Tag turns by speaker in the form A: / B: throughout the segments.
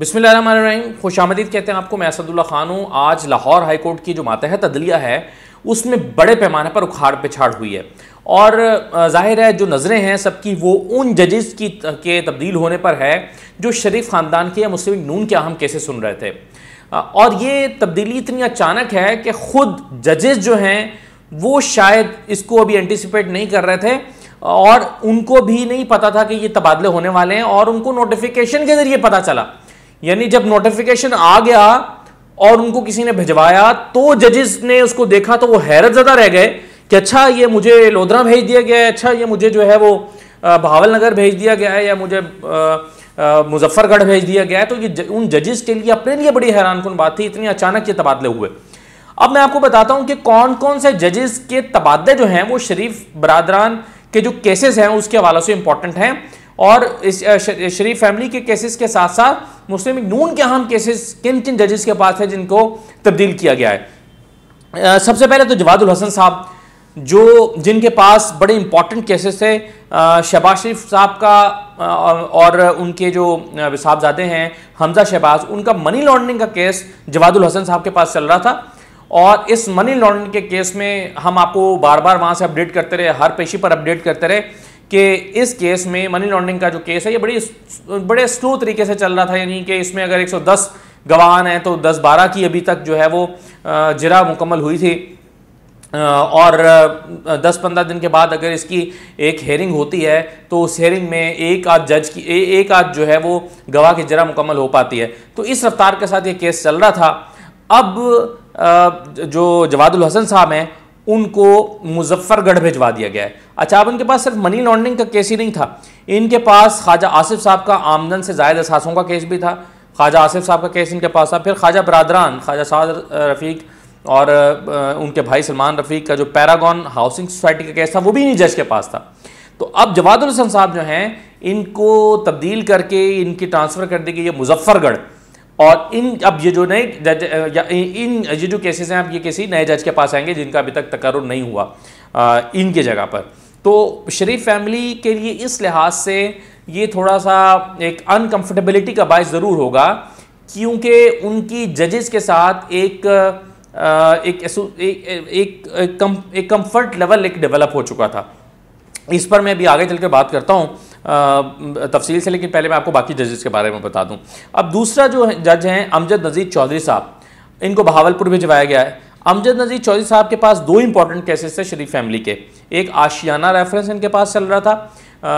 A: बिसमीम खुश आमदीद कहते हैं आपको मैं असदुल्ला ख़ान हूँ आज लाहौर हाईकोर्ट की जो मातहत अदलिया है उसमें बड़े पैमाने पर उखाड़ पिछाड़ हुई है और जाहिर है जो नज़रें हैं सबकी वो उन जजेस की के तब्दील होने पर है जो शरीफ ख़ानदान के या मुस्लिम नून के अहम केसेस सुन रहे थे और ये तब्दीली इतनी अचानक है कि ख़ुद जजेस जो हैं वो शायद इसको अभी एंटिसिपेट नहीं कर रहे थे और उनको भी नहीं पता था कि ये तबादले होने वाले हैं और उनको नोटिफिकेशन के ज़रिए पता चला यानी जब नोटिफिकेशन आ गया और उनको किसी ने भिजवाया तो जजेस ने उसको देखा तो वो हैरत ज्यादा रह गए कि अच्छा ये मुझे लोधरा भेज दिया गया है अच्छा ये मुझे जो है वो भावल नगर भेज दिया गया है या मुझे मुजफ्फरगढ़ भेज दिया गया है तो ये ज, उन जजेस के लिए अपने लिए बड़ी हैरान कन बात थी इतनी अचानक ये तबादले हुए अब मैं आपको बताता हूं कि कौन कौन से जजेस के तबादले जो हैं वो शरीफ बरदरान के जो केसेस हैं उसके हवाले से इंपॉर्टेंट हैं और इस शरीफ फैमिली के केसेस के साथ साथ मुस्लिम नून के अहम केसेस किन किन जजेस के पास है जिनको तब्दील किया गया है सबसे पहले तो जवादुल हसन साहब जो जिनके पास बड़े इंपॉर्टेंट केसेस थे शहबाज शरीफ साहब का और उनके जो साहबजादे हैं हमजा शहबाज उनका मनी लॉन्ड्रिंग का केस जवादुल हसन साहब के पास चल रहा था और इस मनी लॉन्ड्रिंग के केस में हम आपको बार बार वहाँ से अपडेट करते रहे हर पेशी पर अपडेट करते रहे कि इस केस में मनी लॉन्ड्रिंग का जो केस है ये बड़ी बड़े स्लो तरीके से चल रहा था यानी कि इसमें अगर 110 गवाह हैं तो 10-12 की अभी तक जो है वो जरा मुकम्मल हुई थी और 10-15 दिन के बाद अगर इसकी एक हेयरिंग होती है तो उस हेयरिंग में एक आध जज की ए, एक आध जो है वो गवाह की जरा मुकम्मल हो पाती है तो इस रफ्तार के साथ ये केस चल रहा था अब जो जवादुल हसन साहब हैं उनको मुजफ्फरगढ़ भिजवा दिया गया है अच्छा अब इनके पास सिर्फ मनी लॉन्ड्रिंग का केस ही नहीं था इनके पास ख्वाजा आसिफ साहब का आमदन से जायद असासों का केस भी था ख्वाजा आसिफ साहब का केस इनके पास था फिर ख्वाजा बरदरान ख्वाजा साद रफ़ीक और उनके भाई सलमान रफ़ीक का जो पैरागॉन हाउसिंग सोसाइटी का केस था वो भी इन्हीं जज के पास था तो अब जवादुल हसन साहब जो हैं इनको तब्दील करके इनकी ट्रांसफ़र कर दी गई है मुजफ्फरगढ़ और इन अब ये जो नए जज इन ये जो केसेस हैं अब ये किसी नए जज के पास आएंगे जिनका अभी तक तकर नहीं हुआ इनके जगह पर तो शरीफ फैमिली के लिए इस लिहाज से ये थोड़ा सा एक अनकंफर्टेबिलिटी का बायस ज़रूर होगा क्योंकि उनकी जजेस के साथ एक आ, एक एक एक कंफर्ट लेवल एक डेवलप हो चुका था इस पर मैं अभी आगे चल बात करता हूँ तफसील से लेकिन पहले मैं आपको बाकी जजेस के बारे में बता दूँ अब दूसरा जो जज हैं अमजद नज़ीर चौधरी साहब इनको बहावलपुर भिजवाया गया है अमजद नज़ीर चौधरी साहब के पास दो इंपॉर्टेंट केसेस थे शरीफ फैमिली के एक आशियाना रेफरेंस इनके पास चल रहा था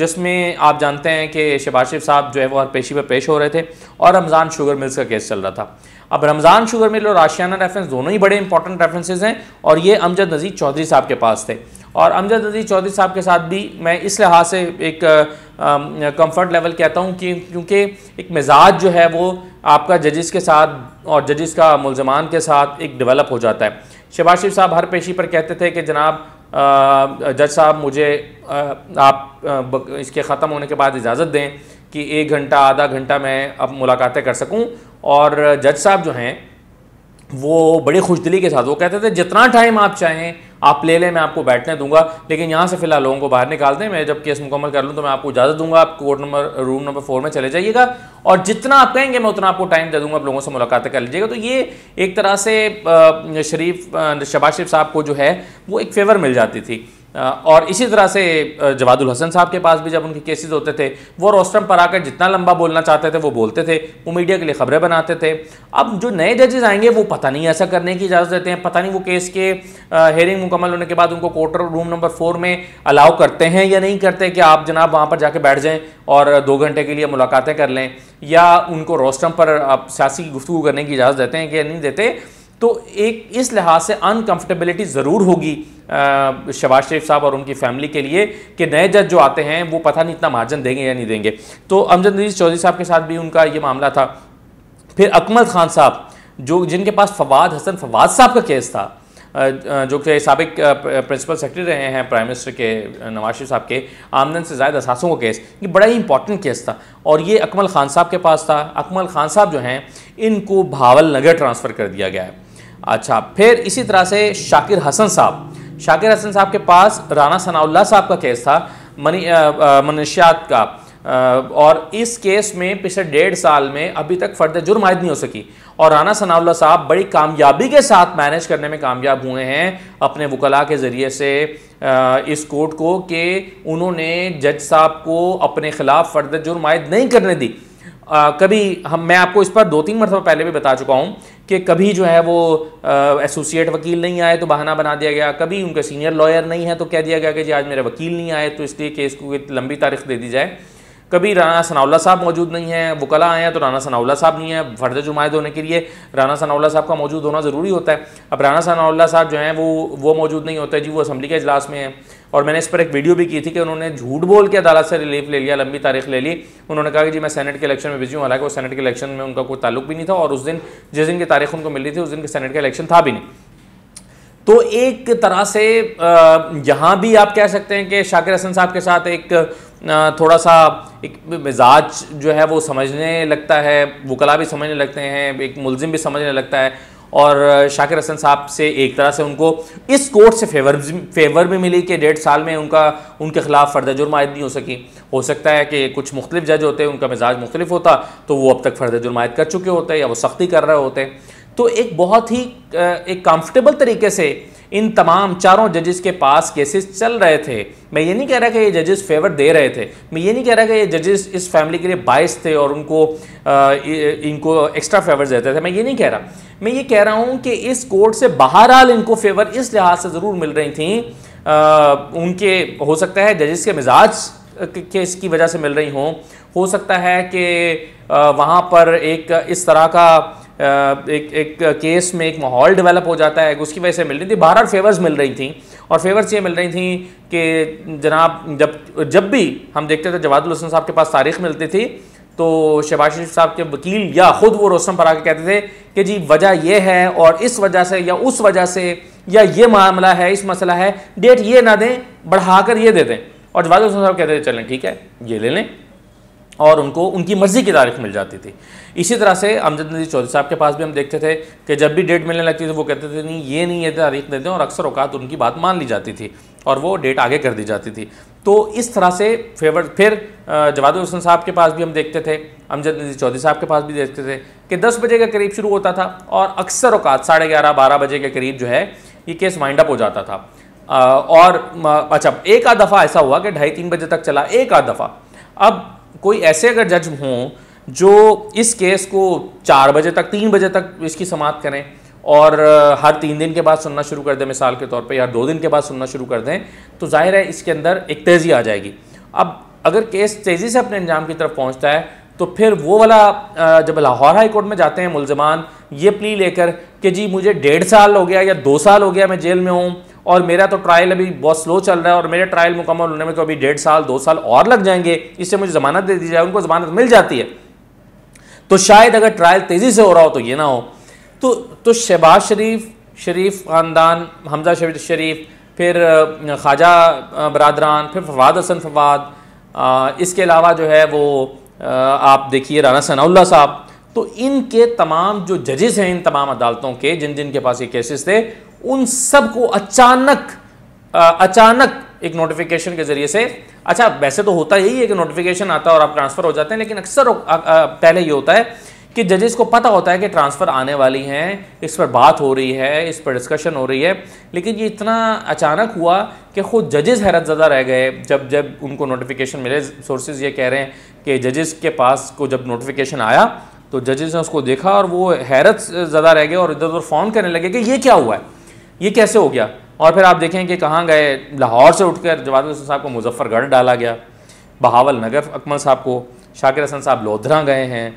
A: जिसमें आप जानते हैं कि शबाज शरीफ साहब जो है वो हर पेशी पर पेश हो रहे थे और रमज़ान शुगर मिल्स का केस चल रहा था अब रमज़ान शुगर मिल और आशियाना रेफरेंस दोनों ही बड़े इंपॉर्टेंट रेफरेंसेज हैं और ये अमजद नज़ीर चौधरी साहब के पास थे और अमजद अजीज चौधरी साहब के साथ भी मैं इस लिहाज से एक कंफर्ट लेवल कहता हूँ कि क्योंकि एक मिजाज जो है वो आपका जजिस के साथ और जजिस का मुलजमान के साथ एक डेवलप हो जाता है शहबाज साहब हर पेशी पर कहते थे कि जनाब जज साहब मुझे आ, आप आ, इसके ख़त्म होने के बाद इजाज़त दें कि एक घंटा आधा घंटा मैं अब मुलाकातें कर सकूं और जज साहब जो हैं वो बड़ी खुश दिली के साथ वो कहते थे जितना टाइम आप चाहें आप ले लें मैं आपको बैठने दूंगा लेकिन यहाँ से फिलहाल लोगों को बाहर निकाल दें मैं जब केस मुकम्मल कर लूँ तो मैं आपको इजाज़त दूंगा आप court number room number four में चले जाइएगा और जितना आप कहेंगे मैं उतना आपको टाइम दे दूंगा आप लोगों से मुलाकातें कर लीजिएगा तो ये एक तरह से शरीफ शबाज शरीफ साहब को जो है वो एक फेवर मिल जाती थी और इसी तरह से जवादुल हसन साहब के पास भी जब उनके केसेस होते थे वो रोस्टम पर आकर जितना लंबा बोलना चाहते थे वो बोलते थे वो मीडिया के लिए खबरें बनाते थे अब जो नए जजेज आएंगे वो पता नहीं ऐसा करने की इजाज़त देते हैं पता नहीं वो केस के हेयरिंग मुकम्मल होने के बाद उनको कोर्ट रूम नंबर फोर में अलाउ करते हैं या नहीं करते कि आप जनाब वहाँ पर जाके बैठ जाएँ और दो घंटे के लिए मुलाकातें कर लें या उनको रोस्टम पर आप सियासी गुफ्तु करने की इजाज़त देते हैं कि नहीं देते तो एक इस लिहाज से अनकंफर्टेबिलिटी ज़रूर होगी शबाज शरीफ साहब और उनकी फैमिली के लिए कि नए जज जो आते हैं वो पता नहीं इतना मार्जन देंगे या नहीं देंगे तो अमजद नजीज चौधरी साहब के साथ भी उनका ये मामला था फिर अकमल खान साहब जो जिनके पास फवाद हसन फवाद साहब का केस था जो कि सबक प्रिंसिपल सेक्रेटरी रहे हैं प्राइम मिनिस्टर के नवाज शरीफ साहब के आमदन से ज़ायद असासों का केस ये बड़ा ही इंपॉर्टेंट केस था और ये अकमल खान साहब के पास था अकमल खान साहब जो हैं इनको भावल नगर ट्रांसफ़र कर दिया गया है अच्छा फिर इसी तरह से शाकिर हसन साहब शाकिर हसन साहब के पास राना सनाउल्ला साहब का केस था मनी मनशियात का आ, और इस केस में पिछले डेढ़ साल में अभी तक फर्द जुर्म आयद नहीं हो सकी और राना सनाउल्ला साहब बड़ी कामयाबी के साथ मैनेज करने में कामयाब हुए हैं अपने वकला के ज़रिए से आ, इस कोर्ट को कि उन्होंने जज साहब को अपने खिलाफ फर्द जुर्म आयद नहीं करने दी आ, कभी हम मैं आपको इस पर दो तीन मरतबा पहले भी बता चुका हूँ कि कभी जो है वो एसोसिएट वकील नहीं आए तो बहाना बना दिया गया कभी उनके सीनियर लॉयर नहीं है तो कह दिया गया कि जी आज मेरे वकील नहीं आए तो इसलिए केस को लंबी तारीख दे दी जाए कभी राना सनावला साहब मौजूद नहीं है वकला आए हैं तो राना सनावला साहब नहीं है फर्द जुमायद होने के लिए राना सनावला साहब का मौजूद होना ज़रूरी होता है अब राना सनाउल्ला साहब जो है वो वो मौजूद नहीं होता है जी वो असम्बली के अजलास में है और मैंने इस पर एक वीडियो भी की थी कि उन्होंने झूठ बोल के अदालत से रिलीफ ले लिया लंबी तारीख ले ली उन्होंने कहा कि जी मैं सेनेट के इलेक्शन में बिजी हूँ हालांकि वो सेनेट के इलेक्शन में उनका कोई ताल्लुक भी नहीं था और उस दिन जिस दिन की तारीख उनको मिल रही थी उस दिन के सेनेट का इलेक्शन था भी नहीं तो एक तरह से यहाँ भी आप कह सकते हैं कि शाकिर हसन साहब के साथ एक थोड़ा सा एक मिजाज जो है वो समझने लगता है वकला भी समझने लगते हैं एक मुलजिम भी समझने लगता है और शाकिर हसन साहब से एक तरह से उनको इस कोर्ट से फेवर फेवर भी मिली कि डेढ़ साल में उनका उनके खिलाफ फर्द जुर्म आयद नहीं हो सकी हो सकता है कि कुछ मुख्तलिफ जज होते उनका मिजाज मुख्तलिफ होता तो वो अब तक फर्द जुर्म आयद कर चुके होते या वो सख्ती कर रहे होते तो एक बहुत ही एक कंफर्टेबल तरीके से इन तमाम चारों जजेस के पास केसेस चल रहे थे मैं ये नहीं कह रहा कि ये जजेस फेवर दे रहे थे मैं ये नहीं कह रहा कि ये जजेस इस फैमिली के लिए बायस थे और उनको आ, इनको एक्स्ट्रा फेवर देते थे मैं ये नहीं कह रहा मैं ये कह रहा हूँ कि इस कोर्ट से बहरहाल इनको फेवर इस लिहाज से ज़रूर मिल रही थी आ, उनके हो सकता है जजेस के मिजाज के इसकी वजह से मिल रही हों हो सकता है कि वहाँ पर एक इस तरह का एक एक केस में एक माहौल डेवलप हो जाता है उसकी वजह से मिल रही थी बाहर फेवर्स मिल रही थी और फेवर्स ये मिल रही थी कि जनाब जब जब भी हम देखते थे जवादुल हसन साहब के पास तारीख मिलती थी तो शहबाज शरीफ साहब के वकील या ख़ुद वो रोशन पर आके कहते थे कि जी वजह यह है और इस वजह से या उस वजह से या ये मामला है इस मसला है डेट ये ना दें बढ़ाकर ये दे दें और जवाद साहब कहते थे चलें ठीक है ये ले लें और उनको उनकी मर्ज़ी की तारीख मिल जाती थी इसी तरह से अमजद नदी चौधरी साहब के पास भी हम देखते थे कि जब भी डेट मिलने लगती थी वो कहते थे नहीं ये नहीं ये तारीख देते और अक्सर अवकात उनकी बात मान ली जाती थी और वो डेट आगे कर दी जाती थी तो इस तरह से फेवर फिर जवाद हुसन साहब के पास भी हम देखते थे अमजद नदी चौधरी साहब के पास भी देखते थे कि दस बजे के करीब शुरू होता था और अक्सर अवकात साढ़े ग्यारह बारह बजे के करीब जो है ये केस माइंड अप हो जाता था और अच्छा एक आध दफ़ा ऐसा हुआ कि ढाई तीन बजे तक चला एक आध दफ़ा अब कोई ऐसे अगर जज हों जो इस केस को चार बजे तक तीन बजे तक इसकी समाप्त करें और हर तीन दिन के बाद सुनना शुरू कर दें मिसाल के तौर पे या दो दिन के बाद सुनना शुरू कर दें तो जाहिर है इसके अंदर एक तेज़ी आ जाएगी अब अगर केस तेज़ी से अपने अंजाम की तरफ पहुंचता है तो फिर वो वाला जब लाहौर हाई कोर्ट में जाते हैं मुलजमान ये प्ली लेकर कि जी मुझे डेढ़ साल हो गया या दो साल हो गया मैं जेल में हूँ और मेरा तो ट्रायल अभी बहुत स्लो चल रहा है और मेरे ट्रायल मुकम्मल होने में तो अभी डेढ़ साल दो साल और लग जाएंगे इससे मुझे ज़मानत दे दी जाए उनको ज़मानत मिल जाती है तो शायद अगर ट्रायल तेज़ी से हो रहा हो तो ये ना हो तो तो शहबाज शरीफ शरीफ ख़ानदान हमजा शरीफ फिर ख्वाजा बरदरान फिर फवाद हसन फवाद इसके अलावा जो है वो आप देखिए राना सनाउल्ला साहब तो इनके तमाम जो जजेस हैं इन तमाम अदालतों के जिन जिन के पास ये केसेस थे उन सब को अचानक आ, अचानक एक नोटिफिकेशन के जरिए से अच्छा वैसे तो होता यही है कि नोटिफिकेशन आता है और आप ट्रांसफर हो जाते हैं लेकिन अक्सर पहले ये होता है कि जजेस को पता होता है कि ट्रांसफर आने वाली हैं इस पर बात हो रही है इस पर डिस्कशन हो रही है लेकिन ये इतना अचानक हुआ कि खुद जजेस हैरत ज़्यादा रह गए जब जब उनको नोटिफिकेशन मिले सोर्सेज ये कह रहे हैं कि जजेस के पास को जब नोटिफिकेशन आया तो जजेस ने उसको देखा और वो हैरत ज़्यादा रह गए और इधर उधर फ़ोन करने लगे कि ये क्या हुआ है ये कैसे हो गया और फिर आप देखें कि कहाँ गए लाहौर से उठकर जवाद हसन साहब को मुजफ्फरगढ़ डाला गया बहावल नगर अकमल साहब को शाकिर हसन साहब लोधरा गए हैं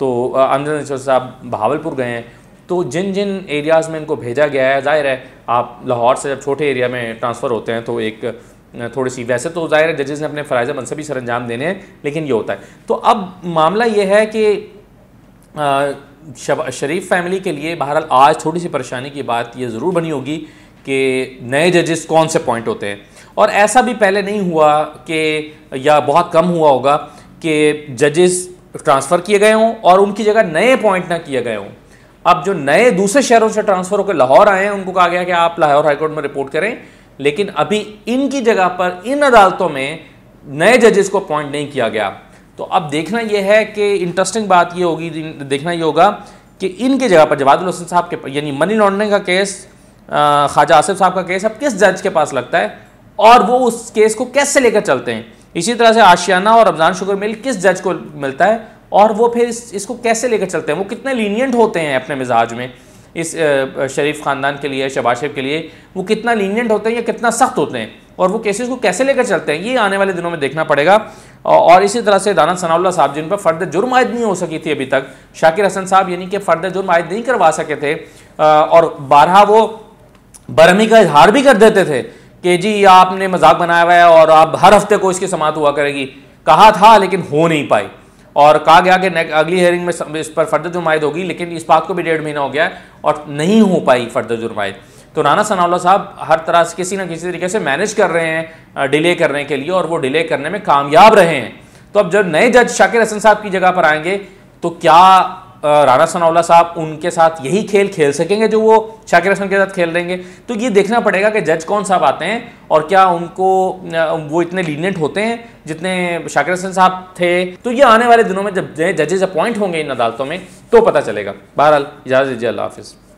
A: तो अमजद साहब बहावलपुर गए हैं तो जिन जिन एरियाज़ में इनको भेजा गया है जाहिर है आप लाहौर से जब छोटे एरिया में ट्रांसफ़र होते हैं तो एक थोड़ी सी वैसे तो जाहिर है जजेस ने अपने फ़राइज़ मनसब भी सर अंजाम देने हैं लेकिन ये होता है तो अब मामला ये है कि शरीफ फैमिली के लिए बहरहाल आज थोड़ी सी परेशानी की बात ये ज़रूर बनी होगी कि नए जजेस कौन से पॉइंट होते हैं और ऐसा भी पहले नहीं हुआ कि या बहुत कम हुआ होगा कि जजेस ट्रांसफ़र किए गए हों और उनकी जगह नए पॉइंट ना किए गए हों अब जो नए दूसरे शहरों से ट्रांसफ़र होकर लाहौर आए हैं उनको कहा गया कि आप लाहौर हाईकोर्ट में रिपोर्ट करें लेकिन अभी इनकी जगह पर इन अदालतों में नए जजेस को अपॉइंट नहीं किया गया तो अब देखना यह है कि इंटरेस्टिंग बात यह होगी देखना ये होगा कि इनके जगह पर जवादुल हसन साहब के यानी मनी लॉन्ड्रिंग का केस ख्वाजा आसिफ साहब का केस अब किस जज के पास लगता है और वो उस केस को कैसे लेकर चलते हैं इसी तरह से आशियाना और रमज़ान शुगर मिल किस जज को मिलता है और वो फिर इस, इसको कैसे लेकर चलते हैं वो कितने लीनियंट होते हैं अपने मिजाज में इस शरीफ ख़ानदान के लिए शबाज शरीफ के लिए वो कितना लीनियंट होते हैं या कितना सख्त होते हैं और वो केसेस को कैसे लेकर चलते हैं ये आने वाले दिनों में देखना पड़ेगा और इसी तरह से दाना सनाउल्ला साहब जिन पर फर्द जुर्म आयद नहीं हो सकी थी अभी तक शाकिर हसन साहब यानी कि फर्द जुर्म आयद नहीं करवा सके थे और बारह वो बरहमी का इजहार भी कर देते थे कि जी आपने मजाक बनाया हुआ है और आप हर हफ्ते को इसकी समात हुआ करेगी कहा था लेकिन हो नहीं पाई और कहा गया कि अगली हेयरिंग में इस पर फर्द जुर्मायद होगी लेकिन इस बात को भी डेढ़ महीना हो गया है और नहीं हो पाई फर्द जुर्मायद तो राना सनावला साहब हर तरह से किसी ना किसी तरीके से मैनेज कर रहे हैं डिले करने के लिए और वो डिले करने में कामयाब रहे हैं तो अब जब नए जज शाकिर हसन साहब की जगह पर आएंगे तो क्या राना सनावला साहब उनके साथ यही खेल खेल सकेंगे जो वो शाकिर हसन के साथ खेल रहेंगे तो ये देखना पड़ेगा कि जज कौन साहब आते हैं और क्या उनको वो इतने लीनियंट होते हैं जितने शाकिर हसन साहब थे तो ये आने वाले दिनों में जब जजेज अपॉइंट होंगे इन अदालतों में तो पता चलेगा बहरहाल इजाज़त दीजिए अल्लाह हाफिज़